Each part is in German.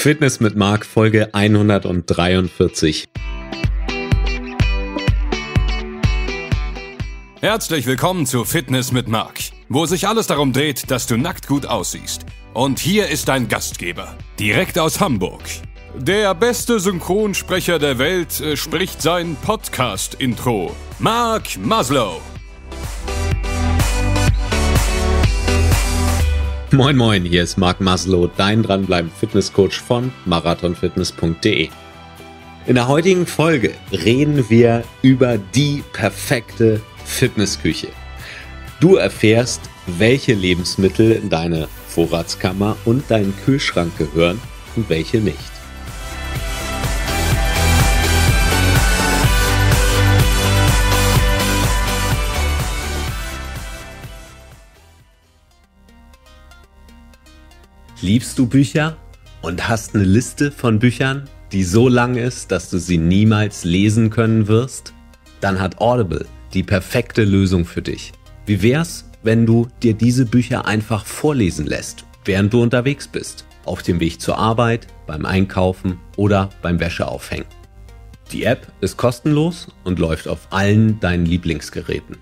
Fitness mit Marc, Folge 143. Herzlich willkommen zu Fitness mit Marc, wo sich alles darum dreht, dass du nackt gut aussiehst. Und hier ist dein Gastgeber, direkt aus Hamburg. Der beste Synchronsprecher der Welt äh, spricht sein Podcast-Intro. Marc Maslow. Moin moin, hier ist Marc Maslow, dein dranbleiben Fitnesscoach von marathonfitness.de. In der heutigen Folge reden wir über die perfekte Fitnessküche. Du erfährst, welche Lebensmittel in deine Vorratskammer und deinen Kühlschrank gehören und welche nicht. Liebst du Bücher und hast eine Liste von Büchern, die so lang ist, dass du sie niemals lesen können wirst? Dann hat Audible die perfekte Lösung für dich. Wie wär's, wenn du dir diese Bücher einfach vorlesen lässt, während du unterwegs bist? Auf dem Weg zur Arbeit, beim Einkaufen oder beim Wäscheaufhängen. Die App ist kostenlos und läuft auf allen deinen Lieblingsgeräten.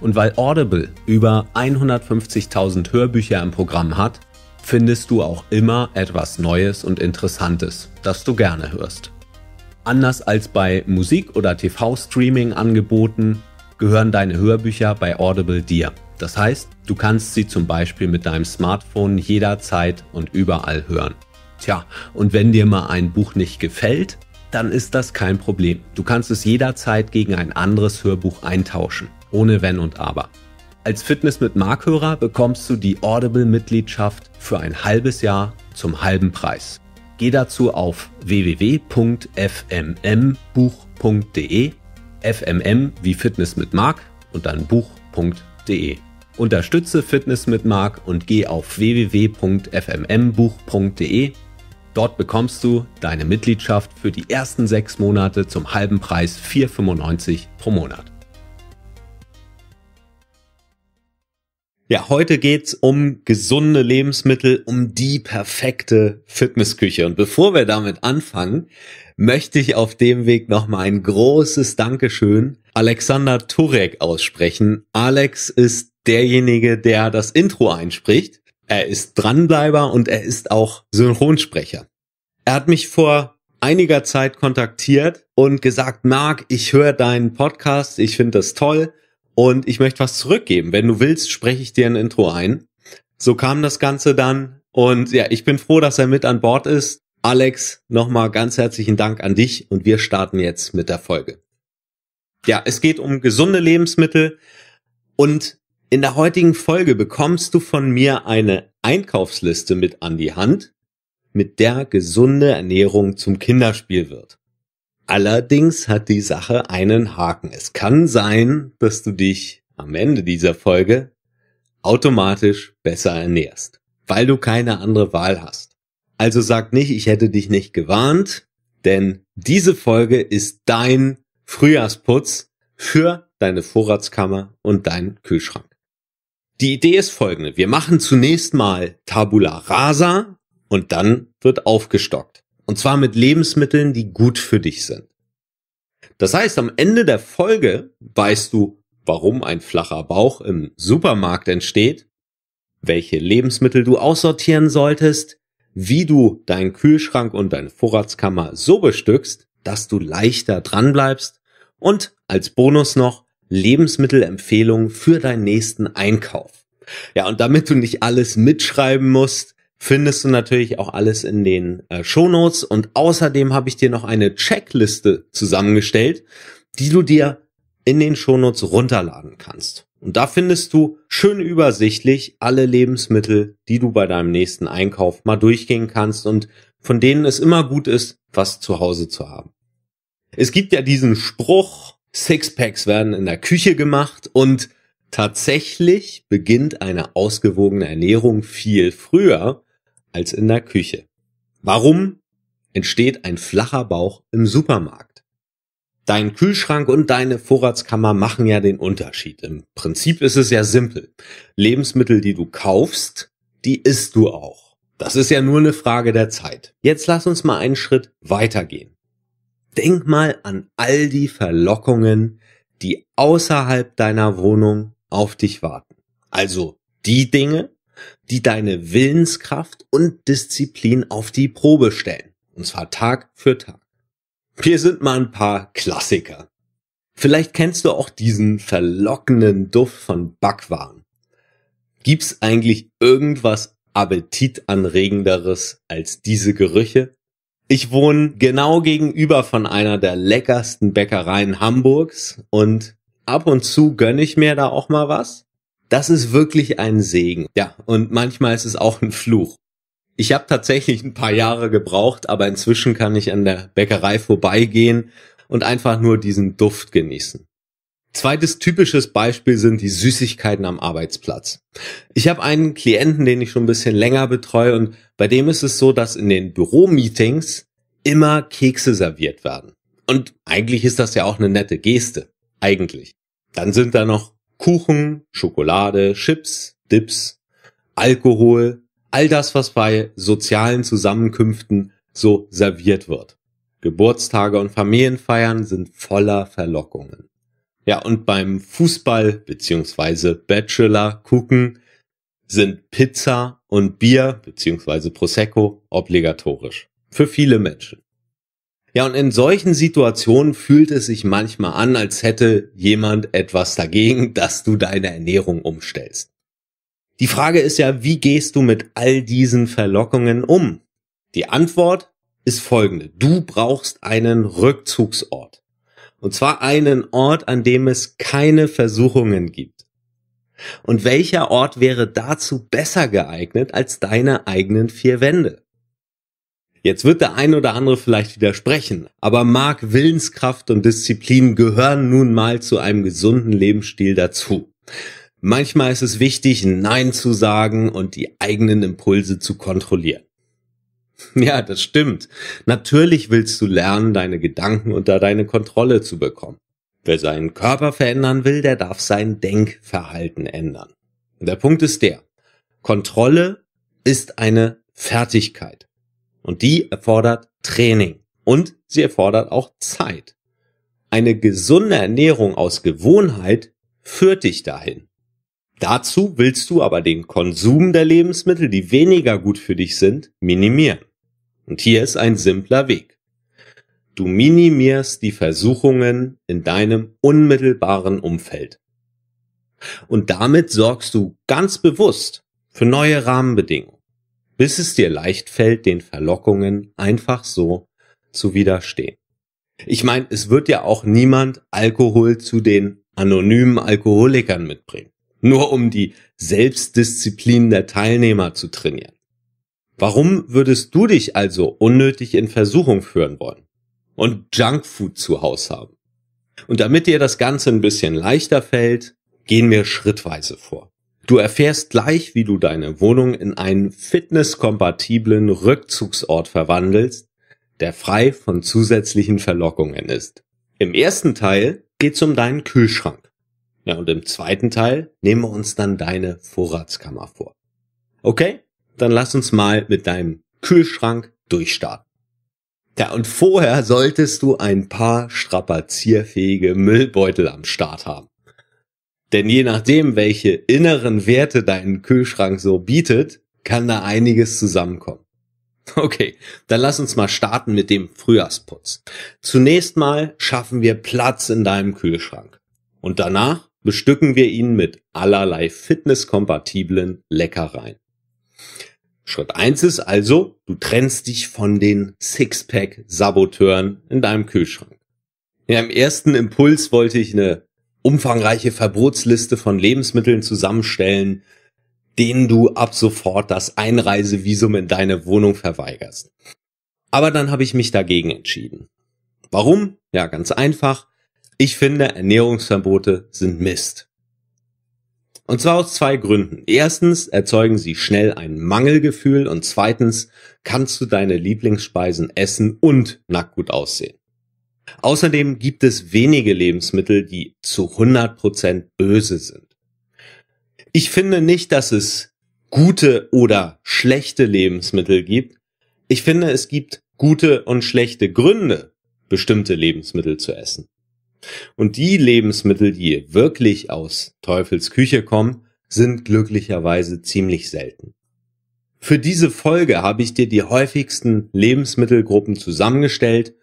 Und weil Audible über 150.000 Hörbücher im Programm hat, findest du auch immer etwas Neues und Interessantes, das du gerne hörst. Anders als bei Musik- oder TV-Streaming-Angeboten gehören deine Hörbücher bei Audible dir. Das heißt, du kannst sie zum Beispiel mit deinem Smartphone jederzeit und überall hören. Tja, und wenn dir mal ein Buch nicht gefällt, dann ist das kein Problem. Du kannst es jederzeit gegen ein anderes Hörbuch eintauschen, ohne wenn und aber. Als Fitness mit Markhörer bekommst du die Audible-Mitgliedschaft für ein halbes Jahr zum halben Preis. Geh dazu auf www.fmmbuch.de, fmm wie Fitness mit Mark und dann buch.de. Unterstütze Fitness mit Mark und geh auf www.fmmbuch.de. Dort bekommst du deine Mitgliedschaft für die ersten sechs Monate zum halben Preis 4,95 pro Monat. Ja, heute geht's um gesunde Lebensmittel, um die perfekte Fitnessküche. Und bevor wir damit anfangen, möchte ich auf dem Weg nochmal ein großes Dankeschön Alexander Turek aussprechen. Alex ist derjenige, der das Intro einspricht. Er ist Dranbleiber und er ist auch Synchronsprecher. Er hat mich vor einiger Zeit kontaktiert und gesagt, Marc, ich höre deinen Podcast, ich finde das toll und ich möchte was zurückgeben. Wenn du willst, spreche ich dir ein Intro ein. So kam das Ganze dann und ja, ich bin froh, dass er mit an Bord ist. Alex, nochmal ganz herzlichen Dank an dich und wir starten jetzt mit der Folge. Ja, es geht um gesunde Lebensmittel und in der heutigen Folge bekommst du von mir eine Einkaufsliste mit an die Hand, mit der gesunde Ernährung zum Kinderspiel wird. Allerdings hat die Sache einen Haken. Es kann sein, dass du dich am Ende dieser Folge automatisch besser ernährst, weil du keine andere Wahl hast. Also sag nicht, ich hätte dich nicht gewarnt, denn diese Folge ist dein Frühjahrsputz für deine Vorratskammer und deinen Kühlschrank. Die Idee ist folgende. Wir machen zunächst mal Tabula Rasa und dann wird aufgestockt. Und zwar mit Lebensmitteln, die gut für dich sind. Das heißt, am Ende der Folge weißt du, warum ein flacher Bauch im Supermarkt entsteht, welche Lebensmittel du aussortieren solltest, wie du deinen Kühlschrank und deine Vorratskammer so bestückst, dass du leichter dranbleibst und als Bonus noch Lebensmittelempfehlungen für deinen nächsten Einkauf. Ja, und damit du nicht alles mitschreiben musst, findest du natürlich auch alles in den äh, Shownotes und außerdem habe ich dir noch eine Checkliste zusammengestellt, die du dir in den Shownotes runterladen kannst. Und da findest du schön übersichtlich alle Lebensmittel, die du bei deinem nächsten Einkauf mal durchgehen kannst und von denen es immer gut ist, was zu Hause zu haben. Es gibt ja diesen Spruch, Sixpacks werden in der Küche gemacht und tatsächlich beginnt eine ausgewogene Ernährung viel früher, als in der Küche. Warum entsteht ein flacher Bauch im Supermarkt? Dein Kühlschrank und deine Vorratskammer machen ja den Unterschied. Im Prinzip ist es ja simpel. Lebensmittel, die du kaufst, die isst du auch. Das ist ja nur eine Frage der Zeit. Jetzt lass uns mal einen Schritt weitergehen. Denk mal an all die Verlockungen, die außerhalb deiner Wohnung auf dich warten. Also die Dinge, die deine Willenskraft und Disziplin auf die Probe stellen. Und zwar Tag für Tag. Hier sind mal ein paar Klassiker. Vielleicht kennst du auch diesen verlockenden Duft von Backwaren. Gibt's eigentlich irgendwas appetitanregenderes als diese Gerüche? Ich wohne genau gegenüber von einer der leckersten Bäckereien Hamburgs und ab und zu gönne ich mir da auch mal was. Das ist wirklich ein Segen. Ja, und manchmal ist es auch ein Fluch. Ich habe tatsächlich ein paar Jahre gebraucht, aber inzwischen kann ich an der Bäckerei vorbeigehen und einfach nur diesen Duft genießen. Zweites typisches Beispiel sind die Süßigkeiten am Arbeitsplatz. Ich habe einen Klienten, den ich schon ein bisschen länger betreue und bei dem ist es so, dass in den Büromeetings immer Kekse serviert werden. Und eigentlich ist das ja auch eine nette Geste. Eigentlich. Dann sind da noch Kuchen, Schokolade, Chips, Dips, Alkohol, all das, was bei sozialen Zusammenkünften so serviert wird. Geburtstage und Familienfeiern sind voller Verlockungen. Ja, und beim Fußball bzw. Bachelor gucken sind Pizza und Bier bzw. Prosecco obligatorisch. Für viele Menschen. Ja, und in solchen Situationen fühlt es sich manchmal an, als hätte jemand etwas dagegen, dass du deine Ernährung umstellst. Die Frage ist ja, wie gehst du mit all diesen Verlockungen um? Die Antwort ist folgende. Du brauchst einen Rückzugsort. Und zwar einen Ort, an dem es keine Versuchungen gibt. Und welcher Ort wäre dazu besser geeignet als deine eigenen vier Wände? Jetzt wird der ein oder andere vielleicht widersprechen, aber Mark Willenskraft und Disziplin gehören nun mal zu einem gesunden Lebensstil dazu. Manchmal ist es wichtig, Nein zu sagen und die eigenen Impulse zu kontrollieren. Ja, das stimmt. Natürlich willst du lernen, deine Gedanken unter deine Kontrolle zu bekommen. Wer seinen Körper verändern will, der darf sein Denkverhalten ändern. Und der Punkt ist der. Kontrolle ist eine Fertigkeit. Und die erfordert Training und sie erfordert auch Zeit. Eine gesunde Ernährung aus Gewohnheit führt dich dahin. Dazu willst du aber den Konsum der Lebensmittel, die weniger gut für dich sind, minimieren. Und hier ist ein simpler Weg. Du minimierst die Versuchungen in deinem unmittelbaren Umfeld. Und damit sorgst du ganz bewusst für neue Rahmenbedingungen bis es dir leicht fällt, den Verlockungen einfach so zu widerstehen. Ich meine, es wird ja auch niemand Alkohol zu den anonymen Alkoholikern mitbringen, nur um die Selbstdisziplin der Teilnehmer zu trainieren. Warum würdest du dich also unnötig in Versuchung führen wollen und Junkfood zu Hause haben? Und damit dir das Ganze ein bisschen leichter fällt, gehen wir schrittweise vor. Du erfährst gleich, wie du deine Wohnung in einen fitnesskompatiblen Rückzugsort verwandelst, der frei von zusätzlichen Verlockungen ist. Im ersten Teil geht's um deinen Kühlschrank. Ja, und im zweiten Teil nehmen wir uns dann deine Vorratskammer vor. Okay? Dann lass uns mal mit deinem Kühlschrank durchstarten. Ja, und vorher solltest du ein paar strapazierfähige Müllbeutel am Start haben. Denn je nachdem, welche inneren Werte dein Kühlschrank so bietet, kann da einiges zusammenkommen. Okay, dann lass uns mal starten mit dem Frühjahrsputz. Zunächst mal schaffen wir Platz in deinem Kühlschrank. Und danach bestücken wir ihn mit allerlei fitnesskompatiblen Leckereien. Schritt eins ist also, du trennst dich von den Sixpack-Saboteuren in deinem Kühlschrank. Ja, im ersten Impuls wollte ich eine umfangreiche Verbotsliste von Lebensmitteln zusammenstellen, denen du ab sofort das Einreisevisum in deine Wohnung verweigerst. Aber dann habe ich mich dagegen entschieden. Warum? Ja, ganz einfach. Ich finde, Ernährungsverbote sind Mist. Und zwar aus zwei Gründen. Erstens erzeugen sie schnell ein Mangelgefühl und zweitens kannst du deine Lieblingsspeisen essen und nackt gut aussehen. Außerdem gibt es wenige Lebensmittel, die zu 100% böse sind. Ich finde nicht, dass es gute oder schlechte Lebensmittel gibt. Ich finde, es gibt gute und schlechte Gründe, bestimmte Lebensmittel zu essen. Und die Lebensmittel, die wirklich aus Teufels Küche kommen, sind glücklicherweise ziemlich selten. Für diese Folge habe ich dir die häufigsten Lebensmittelgruppen zusammengestellt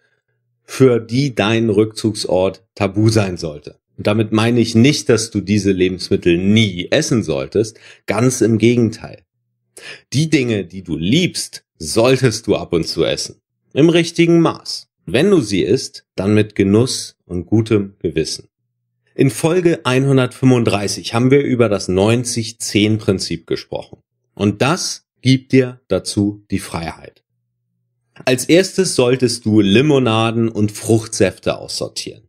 für die dein Rückzugsort tabu sein sollte. Und damit meine ich nicht, dass du diese Lebensmittel nie essen solltest, ganz im Gegenteil. Die Dinge, die du liebst, solltest du ab und zu essen. Im richtigen Maß. Wenn du sie isst, dann mit Genuss und gutem Gewissen. In Folge 135 haben wir über das 90-10-Prinzip gesprochen. Und das gibt dir dazu die Freiheit. Als erstes solltest du Limonaden und Fruchtsäfte aussortieren.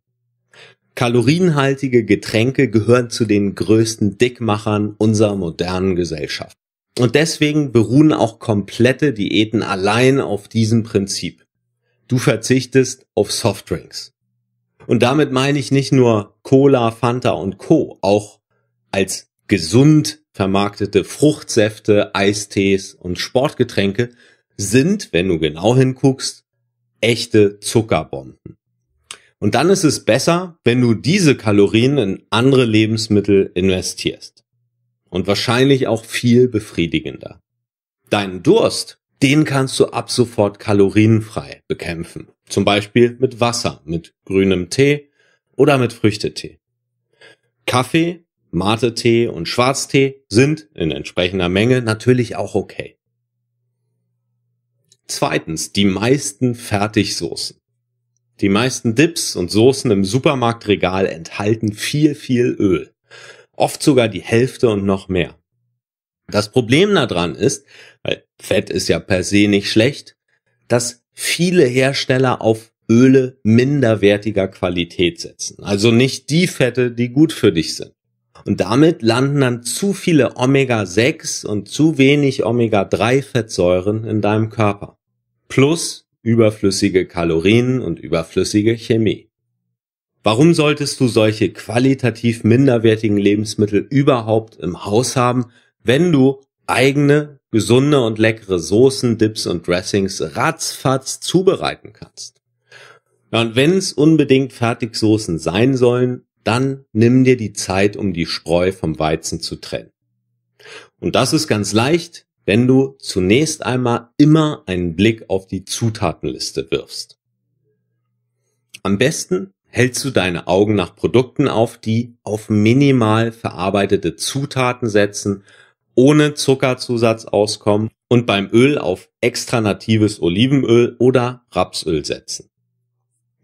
Kalorienhaltige Getränke gehören zu den größten Dickmachern unserer modernen Gesellschaft. Und deswegen beruhen auch komplette Diäten allein auf diesem Prinzip. Du verzichtest auf Softdrinks. Und damit meine ich nicht nur Cola, Fanta und Co. Auch als gesund vermarktete Fruchtsäfte, Eistees und Sportgetränke sind, wenn du genau hinguckst, echte Zuckerbomben. Und dann ist es besser, wenn du diese Kalorien in andere Lebensmittel investierst. Und wahrscheinlich auch viel befriedigender. Deinen Durst, den kannst du ab sofort kalorienfrei bekämpfen. Zum Beispiel mit Wasser, mit grünem Tee oder mit Früchtetee. Kaffee, Mate-Tee und Schwarztee sind in entsprechender Menge natürlich auch okay. Zweitens, die meisten Fertigsoßen. Die meisten Dips und Soßen im Supermarktregal enthalten viel, viel Öl. Oft sogar die Hälfte und noch mehr. Das Problem daran ist, weil Fett ist ja per se nicht schlecht, dass viele Hersteller auf Öle minderwertiger Qualität setzen. Also nicht die Fette, die gut für dich sind. Und damit landen dann zu viele Omega-6 und zu wenig Omega-3-Fettsäuren in deinem Körper plus überflüssige Kalorien und überflüssige Chemie. Warum solltest du solche qualitativ minderwertigen Lebensmittel überhaupt im Haus haben, wenn du eigene, gesunde und leckere Soßen, Dips und Dressings ratzfatz zubereiten kannst? und wenn es unbedingt Fertigsoßen sein sollen, dann nimm dir die Zeit, um die Spreu vom Weizen zu trennen. Und das ist ganz leicht, wenn du zunächst einmal immer einen Blick auf die Zutatenliste wirfst. Am besten hältst du deine Augen nach Produkten auf, die auf minimal verarbeitete Zutaten setzen, ohne Zuckerzusatz auskommen und beim Öl auf extra natives Olivenöl oder Rapsöl setzen.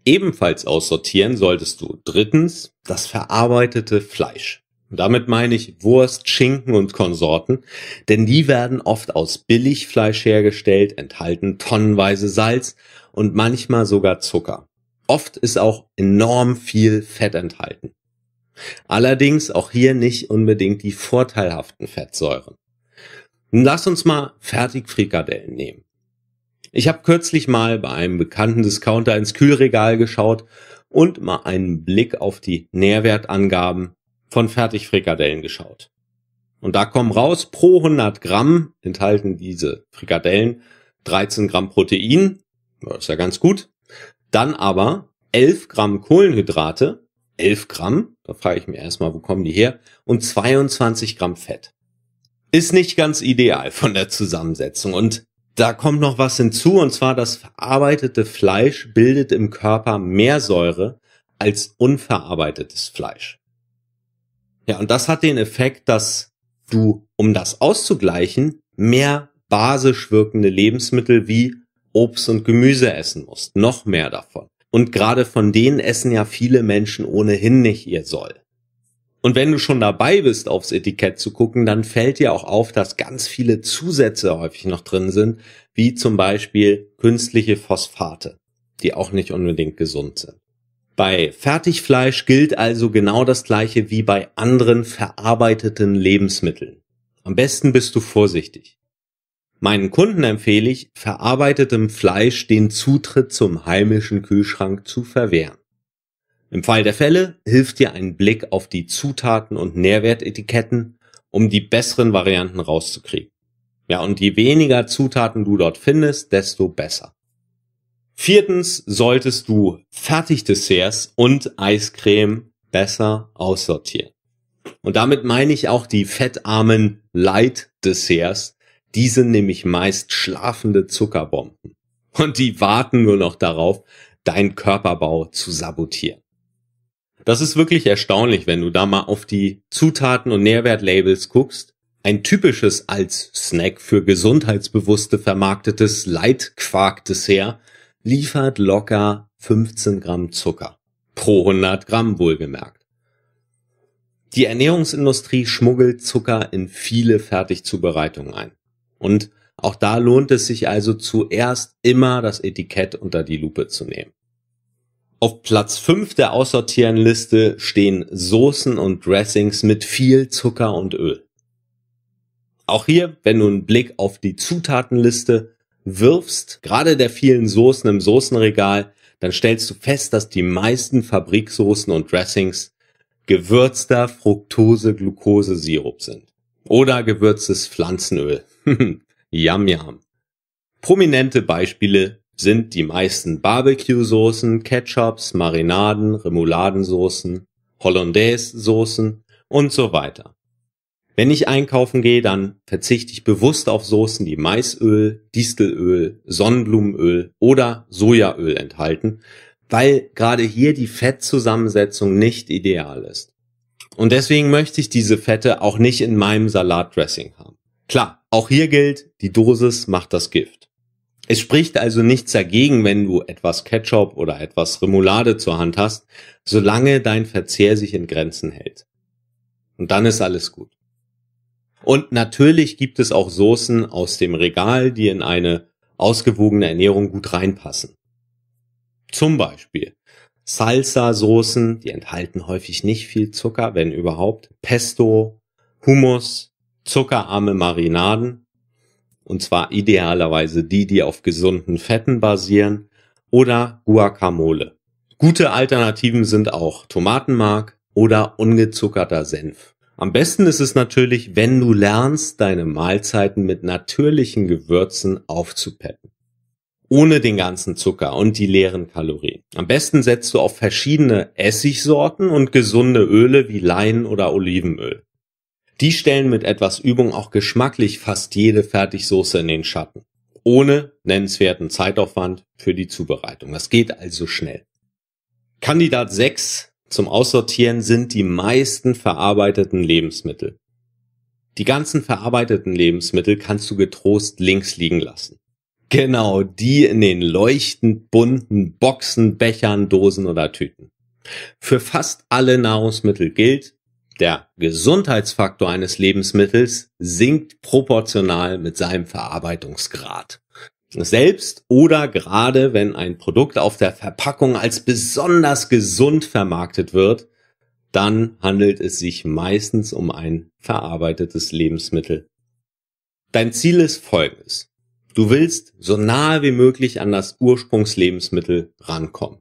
Ebenfalls aussortieren solltest du drittens das verarbeitete Fleisch und damit meine ich Wurst, Schinken und Konsorten, denn die werden oft aus Billigfleisch hergestellt, enthalten tonnenweise Salz und manchmal sogar Zucker. Oft ist auch enorm viel Fett enthalten. Allerdings auch hier nicht unbedingt die vorteilhaften Fettsäuren. Nun lass uns mal Fertigfrikadellen nehmen. Ich habe kürzlich mal bei einem bekannten Discounter ins Kühlregal geschaut und mal einen Blick auf die Nährwertangaben von Fertigfrikadellen geschaut. Und da kommen raus, pro 100 Gramm enthalten diese Frikadellen 13 Gramm Protein, das ist ja ganz gut, dann aber 11 Gramm Kohlenhydrate, 11 Gramm, da frage ich mir erstmal, wo kommen die her, und 22 Gramm Fett. Ist nicht ganz ideal von der Zusammensetzung und da kommt noch was hinzu, und zwar das verarbeitete Fleisch bildet im Körper mehr Säure als unverarbeitetes Fleisch. Ja, und das hat den Effekt, dass du, um das auszugleichen, mehr basisch wirkende Lebensmittel wie Obst und Gemüse essen musst. Noch mehr davon. Und gerade von denen essen ja viele Menschen ohnehin nicht ihr Soll. Und wenn du schon dabei bist, aufs Etikett zu gucken, dann fällt dir auch auf, dass ganz viele Zusätze häufig noch drin sind, wie zum Beispiel künstliche Phosphate, die auch nicht unbedingt gesund sind. Bei Fertigfleisch gilt also genau das gleiche wie bei anderen verarbeiteten Lebensmitteln. Am besten bist du vorsichtig. Meinen Kunden empfehle ich, verarbeitetem Fleisch den Zutritt zum heimischen Kühlschrank zu verwehren. Im Fall der Fälle hilft dir ein Blick auf die Zutaten und Nährwertetiketten, um die besseren Varianten rauszukriegen. Ja, und je weniger Zutaten du dort findest, desto besser. Viertens solltest du Fertigdesserts und Eiscreme besser aussortieren. Und damit meine ich auch die fettarmen Light-Desserts. Die sind nämlich meist schlafende Zuckerbomben. Und die warten nur noch darauf, deinen Körperbau zu sabotieren. Das ist wirklich erstaunlich, wenn du da mal auf die Zutaten und Nährwertlabels guckst. Ein typisches als Snack für gesundheitsbewusste vermarktetes Leitquark-Dessert liefert locker 15 Gramm Zucker. Pro 100 Gramm wohlgemerkt. Die Ernährungsindustrie schmuggelt Zucker in viele Fertigzubereitungen ein. Und auch da lohnt es sich also zuerst immer das Etikett unter die Lupe zu nehmen. Auf Platz 5 der aussortierenden Liste stehen Soßen und Dressings mit viel Zucker und Öl. Auch hier, wenn du einen Blick auf die Zutatenliste wirfst, gerade der vielen Soßen im Soßenregal, dann stellst du fest, dass die meisten Fabriksoßen und Dressings gewürzter Fructose-Glucose-Sirup sind. Oder gewürztes Pflanzenöl. yam yam. Prominente Beispiele sind die meisten Barbecue-Soßen, Ketchups, Marinaden, Remouladensoßen, Hollandaise-Soßen und so weiter. Wenn ich einkaufen gehe, dann verzichte ich bewusst auf Soßen, die Maisöl, Distelöl, Sonnenblumenöl oder Sojaöl enthalten, weil gerade hier die Fettzusammensetzung nicht ideal ist. Und deswegen möchte ich diese Fette auch nicht in meinem Salatdressing haben. Klar, auch hier gilt, die Dosis macht das Gift. Es spricht also nichts dagegen, wenn du etwas Ketchup oder etwas Remoulade zur Hand hast, solange dein Verzehr sich in Grenzen hält. Und dann ist alles gut. Und natürlich gibt es auch Soßen aus dem Regal, die in eine ausgewogene Ernährung gut reinpassen. Zum Beispiel Salsa-Soßen, die enthalten häufig nicht viel Zucker, wenn überhaupt, Pesto, Hummus, zuckerarme Marinaden, und zwar idealerweise die, die auf gesunden Fetten basieren, oder Guacamole. Gute Alternativen sind auch Tomatenmark oder ungezuckerter Senf. Am besten ist es natürlich, wenn du lernst, deine Mahlzeiten mit natürlichen Gewürzen aufzupeppen. Ohne den ganzen Zucker und die leeren Kalorien. Am besten setzt du auf verschiedene Essigsorten und gesunde Öle wie Lein- oder Olivenöl. Die stellen mit etwas Übung auch geschmacklich fast jede Fertigsoße in den Schatten. Ohne nennenswerten Zeitaufwand für die Zubereitung. Das geht also schnell. Kandidat 6 zum Aussortieren sind die meisten verarbeiteten Lebensmittel. Die ganzen verarbeiteten Lebensmittel kannst du getrost links liegen lassen. Genau, die in den leuchtend bunten Boxen, Bechern, Dosen oder Tüten. Für fast alle Nahrungsmittel gilt, der Gesundheitsfaktor eines Lebensmittels sinkt proportional mit seinem Verarbeitungsgrad selbst oder gerade wenn ein Produkt auf der Verpackung als besonders gesund vermarktet wird, dann handelt es sich meistens um ein verarbeitetes Lebensmittel. Dein Ziel ist folgendes. Du willst so nahe wie möglich an das Ursprungslebensmittel rankommen.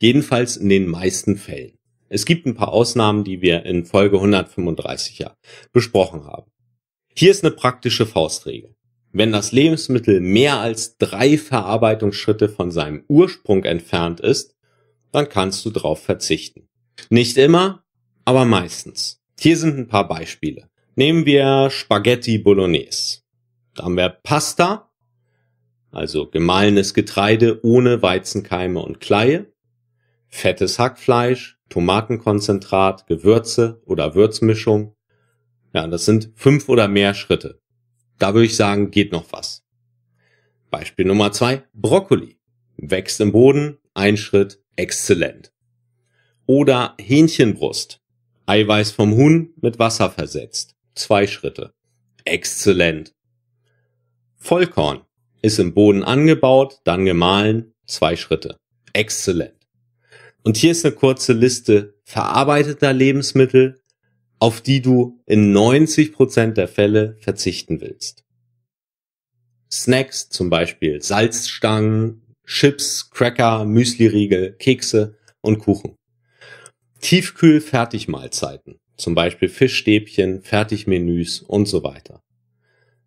Jedenfalls in den meisten Fällen. Es gibt ein paar Ausnahmen, die wir in Folge 135 ja besprochen haben. Hier ist eine praktische Faustregel wenn das Lebensmittel mehr als drei Verarbeitungsschritte von seinem Ursprung entfernt ist, dann kannst du darauf verzichten. Nicht immer, aber meistens. Hier sind ein paar Beispiele. Nehmen wir Spaghetti Bolognese. Da haben wir Pasta, also gemahlenes Getreide ohne Weizenkeime und Kleie, fettes Hackfleisch, Tomatenkonzentrat, Gewürze oder Würzmischung. Ja, das sind fünf oder mehr Schritte. Da würde ich sagen, geht noch was. Beispiel Nummer zwei, Brokkoli. Wächst im Boden, ein Schritt, exzellent. Oder Hähnchenbrust. Eiweiß vom Huhn mit Wasser versetzt. Zwei Schritte. Exzellent. Vollkorn. Ist im Boden angebaut, dann gemahlen. Zwei Schritte. Exzellent. Und hier ist eine kurze Liste verarbeiteter Lebensmittel auf die du in 90% der Fälle verzichten willst. Snacks zum Beispiel, Salzstangen, Chips, Cracker, Müsliriegel, Kekse und Kuchen. Tiefkühl-Fertigmahlzeiten, zum Beispiel Fischstäbchen, Fertigmenüs und so weiter.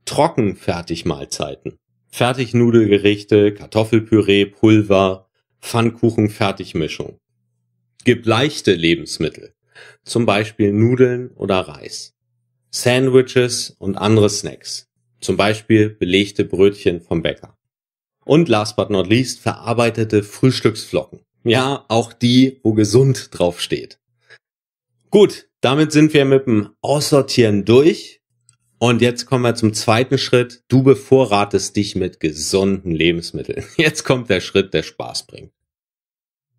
Trocken-Fertigmahlzeiten, Fertignudelgerichte, Kartoffelpüree, Pulver, Pfannkuchen-Fertigmischung. Gib leichte Lebensmittel, zum Beispiel Nudeln oder Reis, Sandwiches und andere Snacks, zum Beispiel belegte Brötchen vom Bäcker. Und last but not least verarbeitete Frühstücksflocken. Ja, auch die, wo gesund draufsteht. Gut, damit sind wir mit dem Aussortieren durch. Und jetzt kommen wir zum zweiten Schritt. Du bevorratest dich mit gesunden Lebensmitteln. Jetzt kommt der Schritt, der Spaß bringt.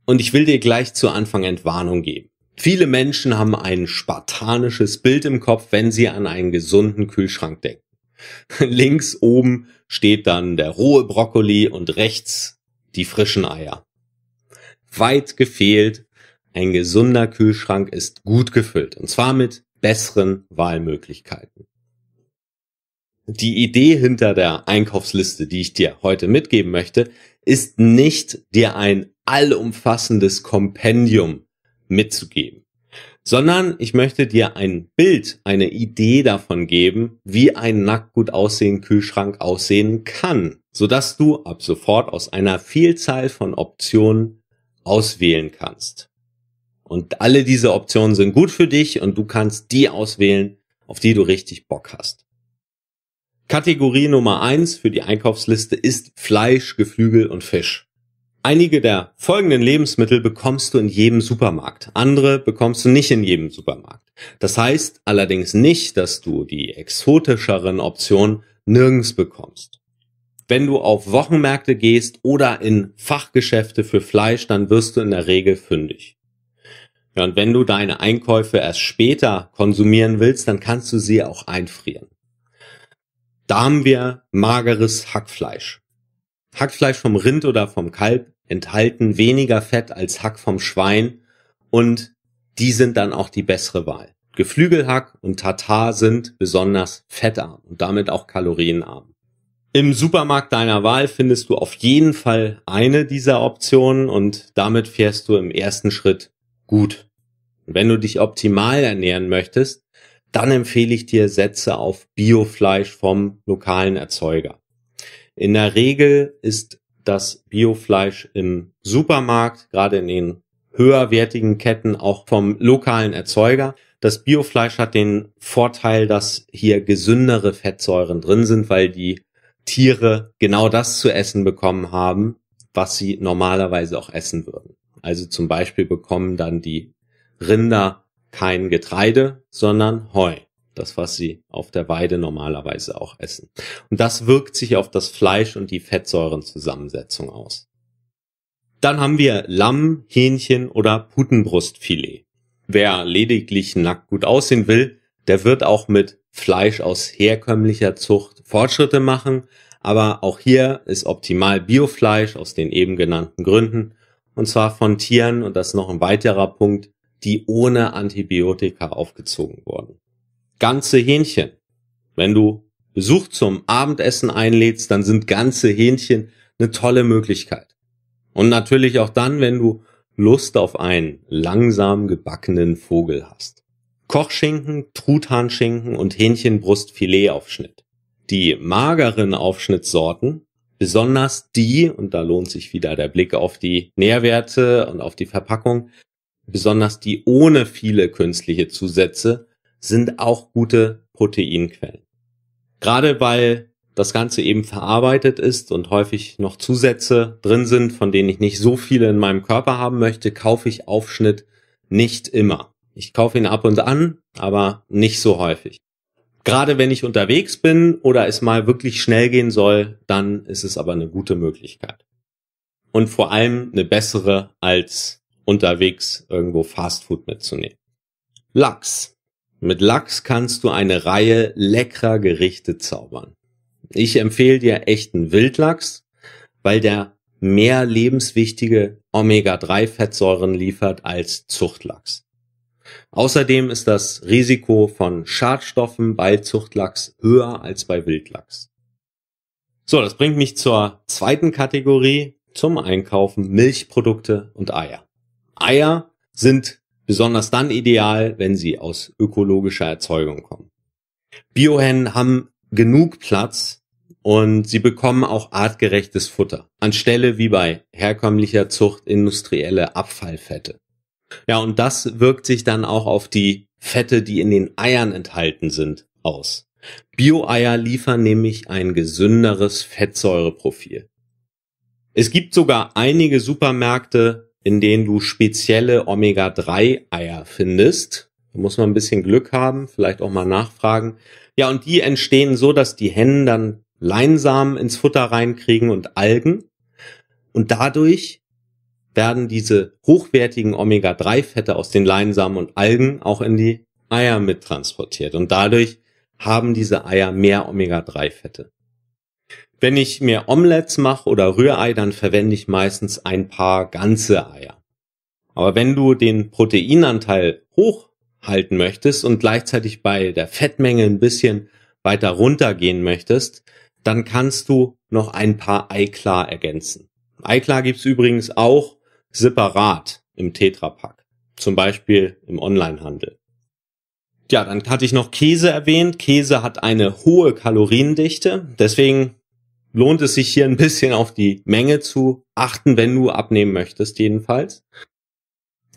Und ich will dir gleich zu Anfang Entwarnung geben. Viele Menschen haben ein spartanisches Bild im Kopf, wenn sie an einen gesunden Kühlschrank denken. Links oben steht dann der rohe Brokkoli und rechts die frischen Eier. Weit gefehlt, ein gesunder Kühlschrank ist gut gefüllt und zwar mit besseren Wahlmöglichkeiten. Die Idee hinter der Einkaufsliste, die ich dir heute mitgeben möchte, ist nicht dir ein allumfassendes Kompendium mitzugeben, sondern ich möchte dir ein Bild, eine Idee davon geben, wie ein nackt gut aussehender Kühlschrank aussehen kann, sodass du ab sofort aus einer Vielzahl von Optionen auswählen kannst. Und alle diese Optionen sind gut für dich und du kannst die auswählen, auf die du richtig Bock hast. Kategorie Nummer eins für die Einkaufsliste ist Fleisch, Geflügel und Fisch. Einige der folgenden Lebensmittel bekommst du in jedem Supermarkt, andere bekommst du nicht in jedem Supermarkt. Das heißt allerdings nicht, dass du die exotischeren Optionen nirgends bekommst. Wenn du auf Wochenmärkte gehst oder in Fachgeschäfte für Fleisch, dann wirst du in der Regel fündig. Ja, und wenn du deine Einkäufe erst später konsumieren willst, dann kannst du sie auch einfrieren. Da haben wir mageres Hackfleisch. Hackfleisch vom Rind oder vom Kalb enthalten weniger Fett als Hack vom Schwein und die sind dann auch die bessere Wahl. Geflügelhack und Tatar sind besonders fettarm und damit auch kalorienarm. Im Supermarkt deiner Wahl findest du auf jeden Fall eine dieser Optionen und damit fährst du im ersten Schritt gut. Und wenn du dich optimal ernähren möchtest, dann empfehle ich dir Sätze auf Biofleisch vom lokalen Erzeuger. In der Regel ist dass Biofleisch im Supermarkt, gerade in den höherwertigen Ketten, auch vom lokalen Erzeuger, das Biofleisch hat den Vorteil, dass hier gesündere Fettsäuren drin sind, weil die Tiere genau das zu essen bekommen haben, was sie normalerweise auch essen würden. Also zum Beispiel bekommen dann die Rinder kein Getreide, sondern Heu das, was sie auf der Weide normalerweise auch essen. Und das wirkt sich auf das Fleisch und die Fettsäurenzusammensetzung aus. Dann haben wir Lamm, Hähnchen oder Putenbrustfilet. Wer lediglich nackt gut aussehen will, der wird auch mit Fleisch aus herkömmlicher Zucht Fortschritte machen, aber auch hier ist optimal Biofleisch aus den eben genannten Gründen und zwar von Tieren und das ist noch ein weiterer Punkt, die ohne Antibiotika aufgezogen wurden ganze Hähnchen. Wenn du Besuch zum Abendessen einlädst, dann sind ganze Hähnchen eine tolle Möglichkeit. Und natürlich auch dann, wenn du Lust auf einen langsam gebackenen Vogel hast. Kochschinken, Truthahnschinken und Hähnchenbrustfiletaufschnitt. Die mageren Aufschnittsorten, besonders die, und da lohnt sich wieder der Blick auf die Nährwerte und auf die Verpackung, besonders die ohne viele künstliche Zusätze, sind auch gute Proteinquellen. Gerade weil das Ganze eben verarbeitet ist und häufig noch Zusätze drin sind, von denen ich nicht so viele in meinem Körper haben möchte, kaufe ich Aufschnitt nicht immer. Ich kaufe ihn ab und an, aber nicht so häufig. Gerade wenn ich unterwegs bin oder es mal wirklich schnell gehen soll, dann ist es aber eine gute Möglichkeit. Und vor allem eine bessere als unterwegs irgendwo Fastfood mitzunehmen. Lachs mit Lachs kannst du eine Reihe leckerer Gerichte zaubern. Ich empfehle dir echten Wildlachs, weil der mehr lebenswichtige Omega-3-Fettsäuren liefert als Zuchtlachs. Außerdem ist das Risiko von Schadstoffen bei Zuchtlachs höher als bei Wildlachs. So, das bringt mich zur zweiten Kategorie zum Einkaufen Milchprodukte und Eier. Eier sind besonders dann ideal, wenn sie aus ökologischer Erzeugung kommen. Biohennen haben genug Platz und sie bekommen auch artgerechtes Futter, anstelle wie bei herkömmlicher Zucht industrielle Abfallfette. Ja, und das wirkt sich dann auch auf die Fette, die in den Eiern enthalten sind, aus. Bio-Eier liefern nämlich ein gesünderes Fettsäureprofil. Es gibt sogar einige Supermärkte, in denen du spezielle Omega-3-Eier findest. Da muss man ein bisschen Glück haben, vielleicht auch mal nachfragen. Ja, und die entstehen so, dass die Hennen dann Leinsamen ins Futter reinkriegen und Algen. Und dadurch werden diese hochwertigen Omega-3-Fette aus den Leinsamen und Algen auch in die Eier mittransportiert. Und dadurch haben diese Eier mehr Omega-3-Fette. Wenn ich mir Omelettes mache oder Rührei, dann verwende ich meistens ein paar ganze Eier. Aber wenn du den Proteinanteil hochhalten möchtest und gleichzeitig bei der Fettmenge ein bisschen weiter runtergehen möchtest, dann kannst du noch ein paar Eiklar ergänzen. Eiklar gibt's übrigens auch separat im Tetrapack, zum Beispiel im Onlinehandel. Ja, dann hatte ich noch Käse erwähnt. Käse hat eine hohe Kaloriendichte, deswegen lohnt es sich hier ein bisschen auf die Menge zu achten, wenn du abnehmen möchtest, jedenfalls.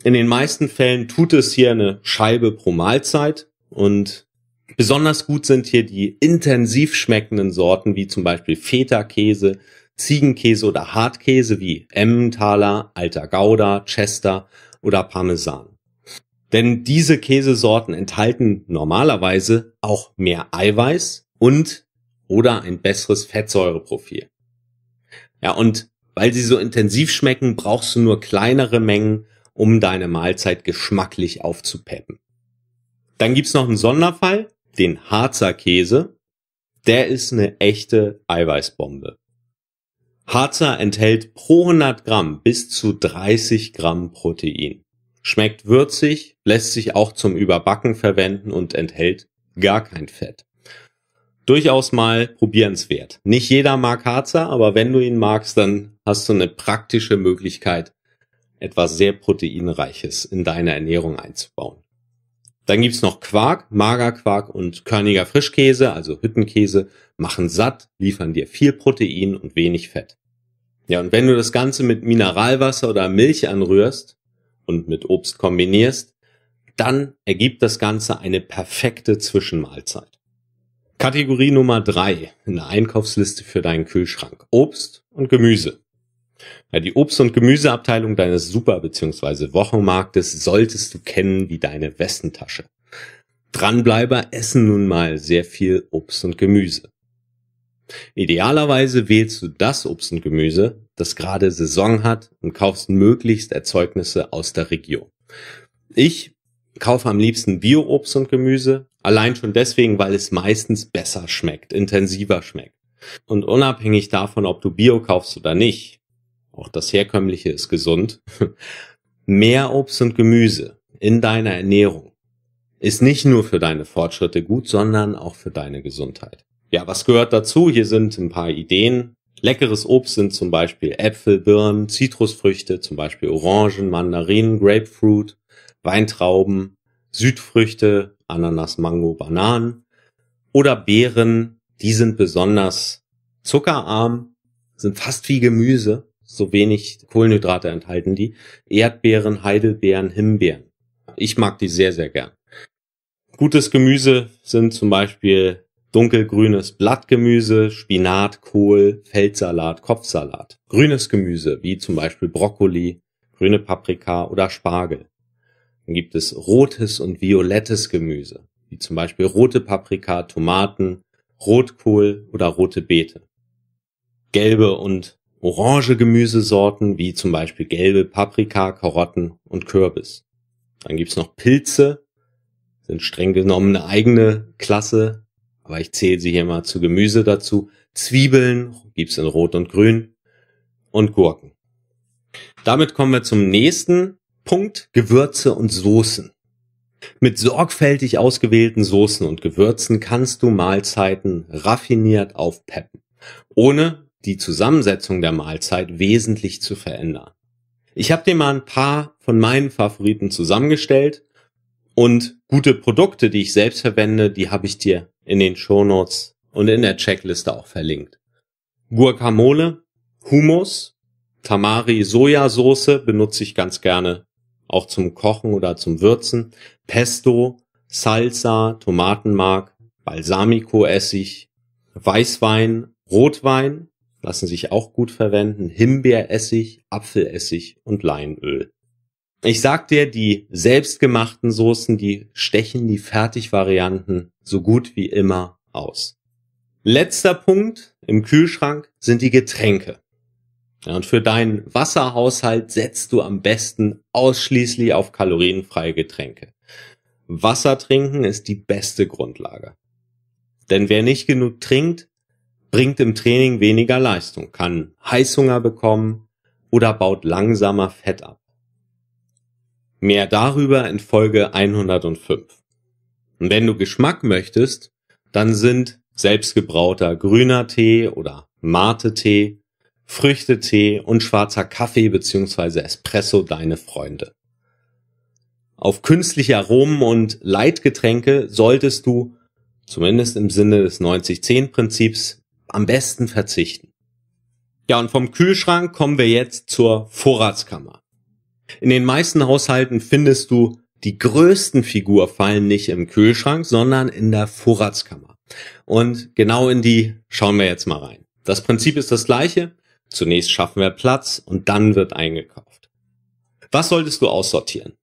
In den meisten Fällen tut es hier eine Scheibe pro Mahlzeit und besonders gut sind hier die intensiv schmeckenden Sorten wie zum Beispiel Feta-Käse, Ziegenkäse oder Hartkäse wie Emmentaler, Alter Gouda, Chester oder Parmesan. Denn diese Käsesorten enthalten normalerweise auch mehr Eiweiß und oder ein besseres Fettsäureprofil. Ja, und weil sie so intensiv schmecken, brauchst du nur kleinere Mengen, um deine Mahlzeit geschmacklich aufzupeppen. Dann gibt's noch einen Sonderfall, den Harzer Käse. Der ist eine echte Eiweißbombe. Harzer enthält pro 100 Gramm bis zu 30 Gramm Protein. Schmeckt würzig, lässt sich auch zum Überbacken verwenden und enthält gar kein Fett durchaus mal probierenswert. Nicht jeder mag Harzer, aber wenn du ihn magst, dann hast du eine praktische Möglichkeit, etwas sehr Proteinreiches in deine Ernährung einzubauen. Dann gibt's noch Quark, Magerquark und körniger Frischkäse, also Hüttenkäse, machen satt, liefern dir viel Protein und wenig Fett. Ja, und wenn du das Ganze mit Mineralwasser oder Milch anrührst und mit Obst kombinierst, dann ergibt das Ganze eine perfekte Zwischenmahlzeit. Kategorie Nummer drei in der Einkaufsliste für deinen Kühlschrank. Obst und Gemüse. Ja, die Obst- und Gemüseabteilung deines Super- bzw. Wochenmarktes solltest du kennen wie deine Westentasche. Dranbleiber essen nun mal sehr viel Obst und Gemüse. Idealerweise wählst du das Obst und Gemüse, das gerade Saison hat und kaufst möglichst Erzeugnisse aus der Region. Ich kaufe am liebsten Bio-Obst und Gemüse, Allein schon deswegen, weil es meistens besser schmeckt, intensiver schmeckt. Und unabhängig davon, ob du Bio kaufst oder nicht, auch das herkömmliche ist gesund, mehr Obst und Gemüse in deiner Ernährung ist nicht nur für deine Fortschritte gut, sondern auch für deine Gesundheit. Ja, was gehört dazu? Hier sind ein paar Ideen. Leckeres Obst sind zum Beispiel Äpfel, Birnen, Zitrusfrüchte, zum Beispiel Orangen, Mandarinen, Grapefruit, Weintrauben, Südfrüchte, Ananas, Mango, Bananen oder Beeren, die sind besonders zuckerarm, sind fast wie Gemüse, so wenig Kohlenhydrate enthalten die. Erdbeeren, Heidelbeeren, Himbeeren. Ich mag die sehr, sehr gern. Gutes Gemüse sind zum Beispiel dunkelgrünes Blattgemüse, Spinat, Kohl, Feldsalat, Kopfsalat. Grünes Gemüse, wie zum Beispiel Brokkoli, grüne Paprika oder Spargel. Dann gibt es rotes und violettes Gemüse, wie zum Beispiel rote Paprika, Tomaten, Rotkohl oder rote Beete. Gelbe und orange Gemüsesorten, wie zum Beispiel gelbe Paprika, Karotten und Kürbis. Dann gibt's noch Pilze, sind streng genommen eine eigene Klasse, aber ich zähle sie hier mal zu Gemüse dazu. Zwiebeln gibt's in Rot und Grün und Gurken. Damit kommen wir zum nächsten Punkt Gewürze und Soßen. Mit sorgfältig ausgewählten Soßen und Gewürzen kannst du Mahlzeiten raffiniert aufpeppen, ohne die Zusammensetzung der Mahlzeit wesentlich zu verändern. Ich habe dir mal ein paar von meinen Favoriten zusammengestellt und gute Produkte, die ich selbst verwende, die habe ich dir in den Shownotes und in der Checkliste auch verlinkt. Guacamole, Hummus, Tamari Sojasauce benutze ich ganz gerne auch zum Kochen oder zum Würzen, Pesto, Salsa, Tomatenmark, Balsamico-Essig, Weißwein, Rotwein lassen sich auch gut verwenden, Himbeeressig, Apfelessig und Leinöl. Ich sag dir, die selbstgemachten Soßen, die stechen die Fertigvarianten so gut wie immer aus. Letzter Punkt im Kühlschrank sind die Getränke. Ja, und für deinen Wasserhaushalt setzt du am besten ausschließlich auf kalorienfreie Getränke. Wasser trinken ist die beste Grundlage. Denn wer nicht genug trinkt, bringt im Training weniger Leistung, kann Heißhunger bekommen oder baut langsamer Fett ab. Mehr darüber in Folge 105. Und wenn du Geschmack möchtest, dann sind selbstgebrauter grüner Tee oder Mate-Tee Früchtetee und schwarzer Kaffee bzw. Espresso deine Freunde. Auf künstliche Aromen und Leitgetränke solltest du, zumindest im Sinne des 90-10-Prinzips, am besten verzichten. Ja, und vom Kühlschrank kommen wir jetzt zur Vorratskammer. In den meisten Haushalten findest du die größten Figur fallen nicht im Kühlschrank, sondern in der Vorratskammer. Und genau in die schauen wir jetzt mal rein. Das Prinzip ist das gleiche. Zunächst schaffen wir Platz und dann wird eingekauft. Was solltest du aussortieren?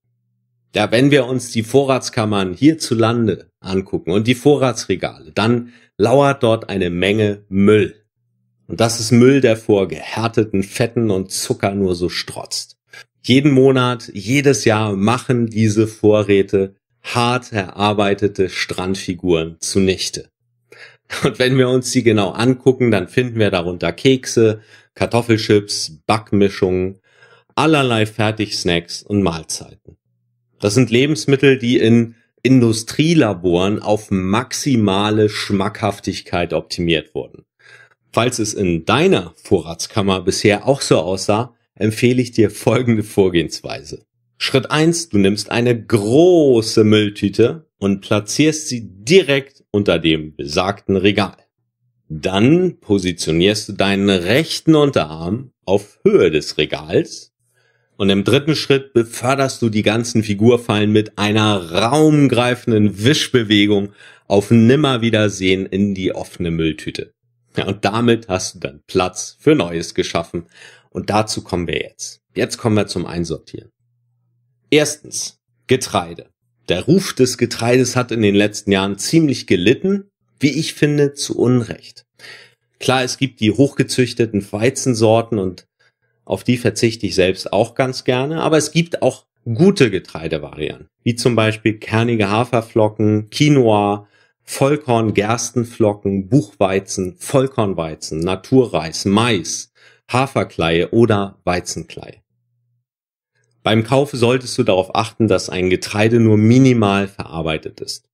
Ja, wenn wir uns die Vorratskammern hierzulande angucken und die Vorratsregale, dann lauert dort eine Menge Müll. Und das ist Müll, der vor gehärteten Fetten und Zucker nur so strotzt. Jeden Monat, jedes Jahr machen diese Vorräte hart erarbeitete Strandfiguren zunichte. Und wenn wir uns die genau angucken, dann finden wir darunter Kekse, Kartoffelchips, Backmischungen, allerlei Fertigsnacks und Mahlzeiten. Das sind Lebensmittel, die in Industrielaboren auf maximale Schmackhaftigkeit optimiert wurden. Falls es in deiner Vorratskammer bisher auch so aussah, empfehle ich dir folgende Vorgehensweise. Schritt eins: du nimmst eine große Mülltüte und platzierst sie direkt unter dem besagten Regal. Dann positionierst du deinen rechten Unterarm auf Höhe des Regals. Und im dritten Schritt beförderst du die ganzen Figurfallen mit einer raumgreifenden Wischbewegung auf Nimmerwiedersehen in die offene Mülltüte. Ja, und damit hast du dann Platz für Neues geschaffen. Und dazu kommen wir jetzt. Jetzt kommen wir zum Einsortieren. Erstens, Getreide. Der Ruf des Getreides hat in den letzten Jahren ziemlich gelitten wie ich finde, zu Unrecht. Klar, es gibt die hochgezüchteten Weizensorten und auf die verzichte ich selbst auch ganz gerne, aber es gibt auch gute Getreidevarianten, wie zum Beispiel kernige Haferflocken, Quinoa, Vollkorn, Gerstenflocken, Buchweizen, Vollkornweizen, Naturreis, Mais, Haferkleie oder Weizenkleie. Beim Kauf solltest du darauf achten, dass ein Getreide nur minimal verarbeitet ist.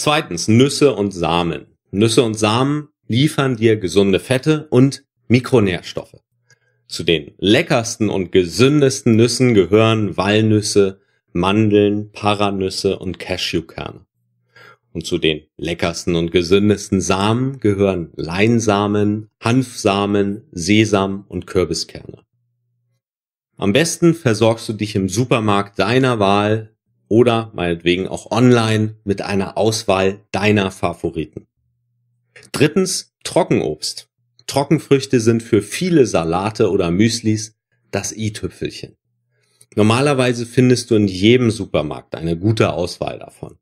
Zweitens Nüsse und Samen. Nüsse und Samen liefern dir gesunde Fette und Mikronährstoffe. Zu den leckersten und gesündesten Nüssen gehören Walnüsse, Mandeln, Paranüsse und Cashewkerne. Und zu den leckersten und gesündesten Samen gehören Leinsamen, Hanfsamen, Sesam und Kürbiskerne. Am besten versorgst du dich im Supermarkt deiner Wahl oder meinetwegen auch online mit einer Auswahl deiner Favoriten. Drittens Trockenobst. Trockenfrüchte sind für viele Salate oder Müslis das i-Tüpfelchen. Normalerweise findest du in jedem Supermarkt eine gute Auswahl davon.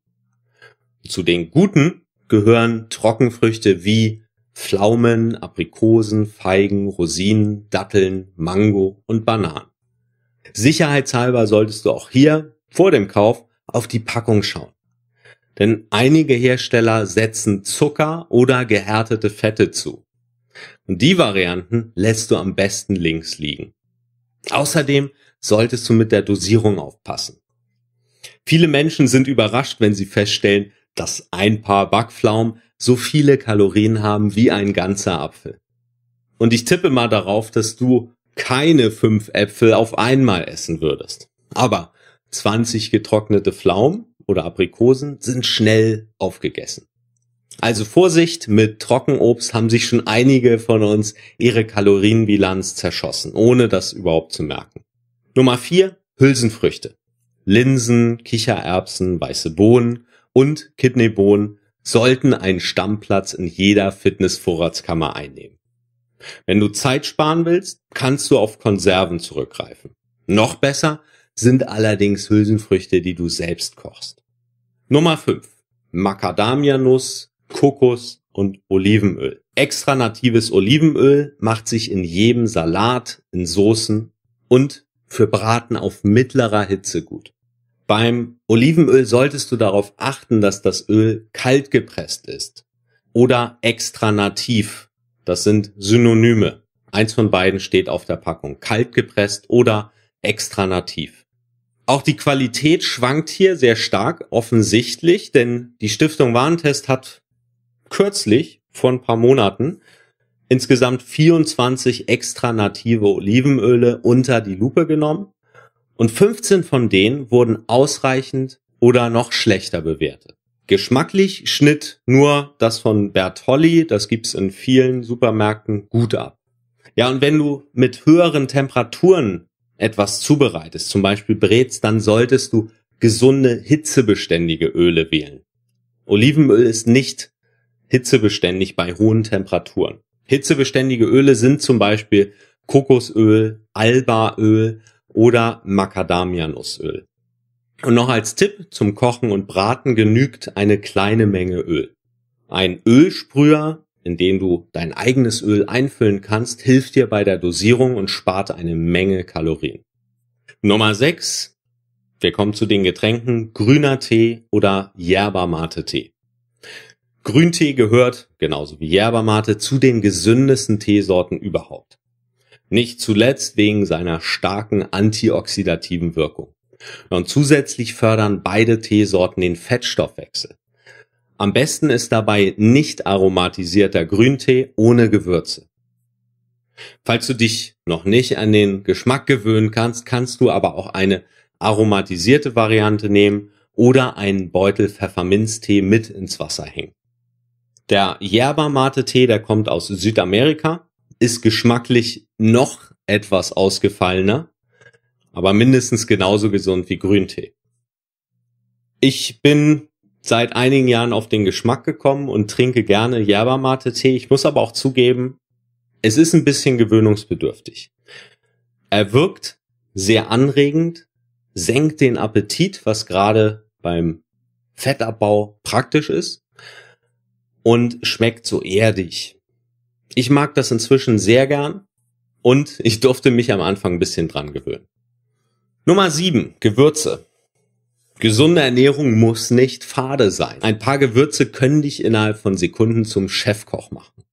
Zu den guten gehören Trockenfrüchte wie Pflaumen, Aprikosen, Feigen, Rosinen, Datteln, Mango und Bananen. Sicherheitshalber solltest du auch hier vor dem Kauf auf die Packung schauen. Denn einige Hersteller setzen Zucker oder gehärtete Fette zu. Und die Varianten lässt du am besten links liegen. Außerdem solltest du mit der Dosierung aufpassen. Viele Menschen sind überrascht, wenn sie feststellen, dass ein paar Backpflaumen so viele Kalorien haben wie ein ganzer Apfel. Und ich tippe mal darauf, dass du keine fünf Äpfel auf einmal essen würdest. Aber 20 getrocknete Pflaumen oder Aprikosen sind schnell aufgegessen. Also Vorsicht, mit Trockenobst haben sich schon einige von uns ihre Kalorienbilanz zerschossen, ohne das überhaupt zu merken. Nummer 4, Hülsenfrüchte. Linsen, Kichererbsen, weiße Bohnen und Kidneybohnen sollten einen Stammplatz in jeder Fitnessvorratskammer einnehmen. Wenn du Zeit sparen willst, kannst du auf Konserven zurückgreifen. Noch besser, sind allerdings Hülsenfrüchte, die du selbst kochst. Nummer 5. Macadamianuss, Kokos und Olivenöl. Extra natives Olivenöl macht sich in jedem Salat, in Soßen und für Braten auf mittlerer Hitze gut. Beim Olivenöl solltest du darauf achten, dass das Öl kalt gepresst ist oder extra nativ. Das sind Synonyme. Eins von beiden steht auf der Packung. Kalt gepresst oder extra nativ. Auch die Qualität schwankt hier sehr stark, offensichtlich, denn die Stiftung Warentest hat kürzlich, vor ein paar Monaten, insgesamt 24 extra native Olivenöle unter die Lupe genommen und 15 von denen wurden ausreichend oder noch schlechter bewertet. Geschmacklich schnitt nur das von Bertolli, das gibt's in vielen Supermärkten, gut ab. Ja, und wenn du mit höheren Temperaturen etwas zubereitest, zum Beispiel brätst, dann solltest du gesunde, hitzebeständige Öle wählen. Olivenöl ist nicht hitzebeständig bei hohen Temperaturen. Hitzebeständige Öle sind zum Beispiel Kokosöl, Albaöl oder Macadamianusöl. Und noch als Tipp zum Kochen und Braten genügt eine kleine Menge Öl. Ein Ölsprüher in dem du dein eigenes Öl einfüllen kannst, hilft dir bei der Dosierung und spart eine Menge Kalorien. Nummer 6. Wir kommen zu den Getränken grüner Tee oder Yerba Mate Tee. Grüntee gehört, genauso wie Yerba Mate, zu den gesündesten Teesorten überhaupt. Nicht zuletzt wegen seiner starken antioxidativen Wirkung. Und zusätzlich fördern beide Teesorten den Fettstoffwechsel. Am besten ist dabei nicht aromatisierter Grüntee ohne Gewürze. Falls du dich noch nicht an den Geschmack gewöhnen kannst, kannst du aber auch eine aromatisierte Variante nehmen oder einen Beutel Pfefferminztee mit ins Wasser hängen. Der Yerba Mate Tee, der kommt aus Südamerika, ist geschmacklich noch etwas ausgefallener, aber mindestens genauso gesund wie Grüntee. Ich bin seit einigen Jahren auf den Geschmack gekommen und trinke gerne Yerba Mate Tee. Ich muss aber auch zugeben, es ist ein bisschen gewöhnungsbedürftig. Er wirkt sehr anregend, senkt den Appetit, was gerade beim Fettabbau praktisch ist und schmeckt so erdig. Ich mag das inzwischen sehr gern und ich durfte mich am Anfang ein bisschen dran gewöhnen. Nummer 7, Gewürze. Gesunde Ernährung muss nicht fade sein. Ein paar Gewürze können dich innerhalb von Sekunden zum Chefkoch machen.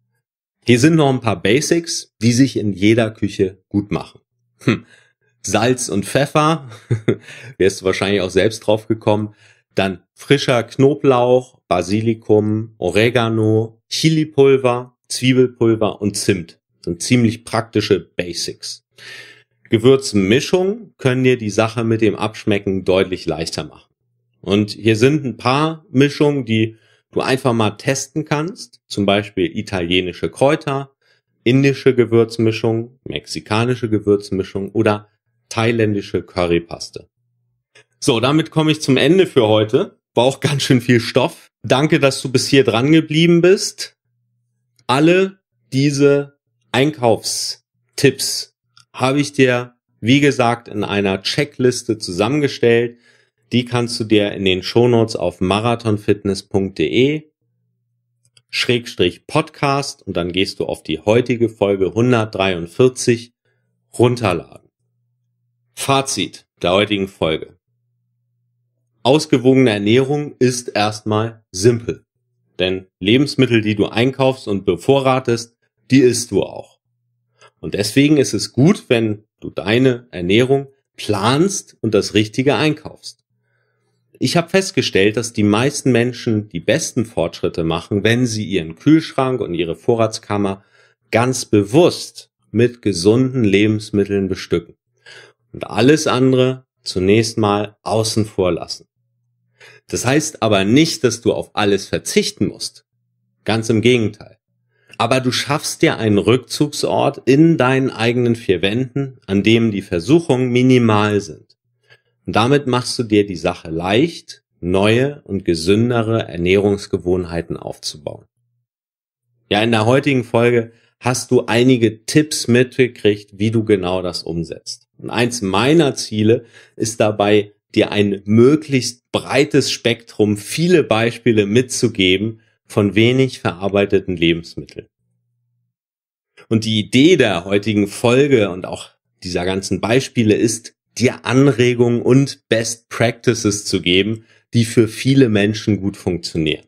Hier sind noch ein paar Basics, die sich in jeder Küche gut machen. Hm. Salz und Pfeffer, wärst du wahrscheinlich auch selbst drauf gekommen. Dann frischer Knoblauch, Basilikum, Oregano, Chilipulver, Zwiebelpulver und Zimt. Das sind ziemlich praktische Basics. Gewürzmischung können dir die Sache mit dem Abschmecken deutlich leichter machen. Und hier sind ein paar Mischungen, die du einfach mal testen kannst. Zum Beispiel italienische Kräuter, indische Gewürzmischung, mexikanische Gewürzmischung oder thailändische Currypaste. So, damit komme ich zum Ende für heute. War auch ganz schön viel Stoff. Danke, dass du bis hier dran geblieben bist. Alle diese Einkaufstipps habe ich dir, wie gesagt, in einer Checkliste zusammengestellt. Die kannst du dir in den Shownotes auf marathonfitness.de Schrägstrich Podcast und dann gehst du auf die heutige Folge 143 runterladen. Fazit der heutigen Folge. Ausgewogene Ernährung ist erstmal simpel. Denn Lebensmittel, die du einkaufst und bevorratest, die isst du auch. Und deswegen ist es gut, wenn du deine Ernährung planst und das Richtige einkaufst. Ich habe festgestellt, dass die meisten Menschen die besten Fortschritte machen, wenn sie ihren Kühlschrank und ihre Vorratskammer ganz bewusst mit gesunden Lebensmitteln bestücken und alles andere zunächst mal außen vor lassen. Das heißt aber nicht, dass du auf alles verzichten musst. Ganz im Gegenteil aber du schaffst dir einen Rückzugsort in deinen eigenen vier Wänden, an dem die Versuchungen minimal sind. Und damit machst du dir die Sache leicht, neue und gesündere Ernährungsgewohnheiten aufzubauen. Ja, in der heutigen Folge hast du einige Tipps mitgekriegt, wie du genau das umsetzt. Und eins meiner Ziele ist dabei, dir ein möglichst breites Spektrum, viele Beispiele mitzugeben, von wenig verarbeiteten Lebensmitteln. Und die Idee der heutigen Folge und auch dieser ganzen Beispiele ist, dir Anregungen und Best Practices zu geben, die für viele Menschen gut funktionieren.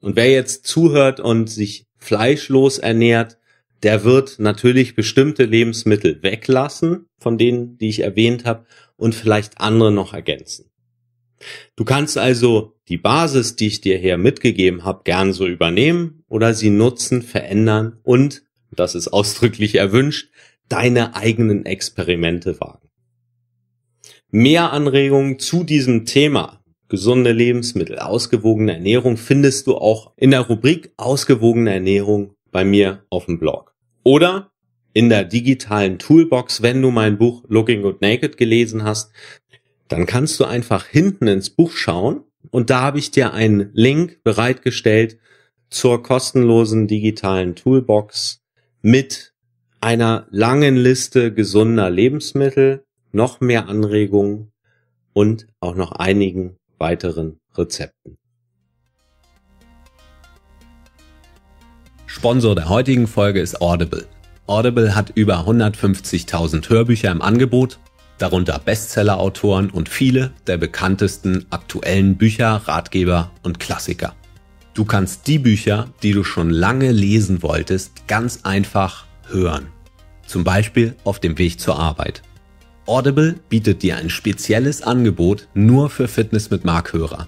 Und wer jetzt zuhört und sich fleischlos ernährt, der wird natürlich bestimmte Lebensmittel weglassen, von denen, die ich erwähnt habe, und vielleicht andere noch ergänzen. Du kannst also die Basis, die ich dir hier mitgegeben habe, gern so übernehmen oder sie nutzen, verändern und, das ist ausdrücklich erwünscht, deine eigenen Experimente wagen. Mehr Anregungen zu diesem Thema gesunde Lebensmittel, ausgewogene Ernährung findest du auch in der Rubrik ausgewogene Ernährung bei mir auf dem Blog. Oder in der digitalen Toolbox, wenn du mein Buch Looking Good Naked gelesen hast, dann kannst du einfach hinten ins Buch schauen und da habe ich dir einen Link bereitgestellt zur kostenlosen digitalen Toolbox mit einer langen Liste gesunder Lebensmittel, noch mehr Anregungen und auch noch einigen weiteren Rezepten. Sponsor der heutigen Folge ist Audible. Audible hat über 150.000 Hörbücher im Angebot darunter Bestsellerautoren und viele der bekanntesten aktuellen Bücher, Ratgeber und Klassiker. Du kannst die Bücher, die du schon lange lesen wolltest, ganz einfach hören. Zum Beispiel auf dem Weg zur Arbeit. Audible bietet dir ein spezielles Angebot nur für Fitness mit Markhörer.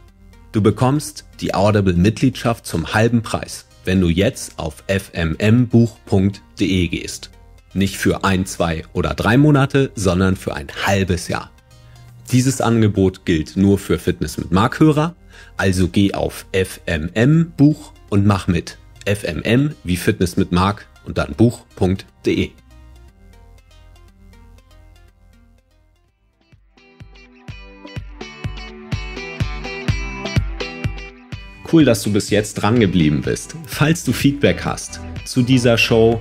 Du bekommst die Audible-Mitgliedschaft zum halben Preis, wenn du jetzt auf fmmbuch.de gehst. Nicht für ein, zwei oder drei Monate, sondern für ein halbes Jahr. Dieses Angebot gilt nur für Fitness mit Markhörer, also geh auf FMM Buch und mach mit. FMM wie Fitness mit Mark und dann buch.de. Cool, dass du bis jetzt dran geblieben bist. Falls du Feedback hast zu dieser Show,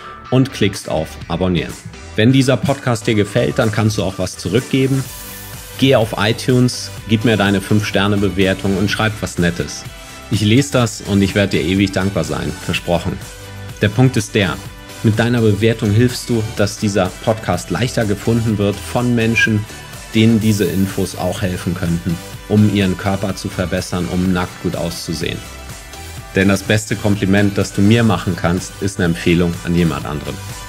und klickst auf Abonnieren. Wenn dieser Podcast dir gefällt, dann kannst du auch was zurückgeben. Geh auf iTunes, gib mir deine 5-Sterne-Bewertung und schreib was Nettes. Ich lese das und ich werde dir ewig dankbar sein, versprochen. Der Punkt ist der, mit deiner Bewertung hilfst du, dass dieser Podcast leichter gefunden wird von Menschen, denen diese Infos auch helfen könnten, um ihren Körper zu verbessern, um nackt gut auszusehen. Denn das beste Kompliment, das du mir machen kannst, ist eine Empfehlung an jemand anderen.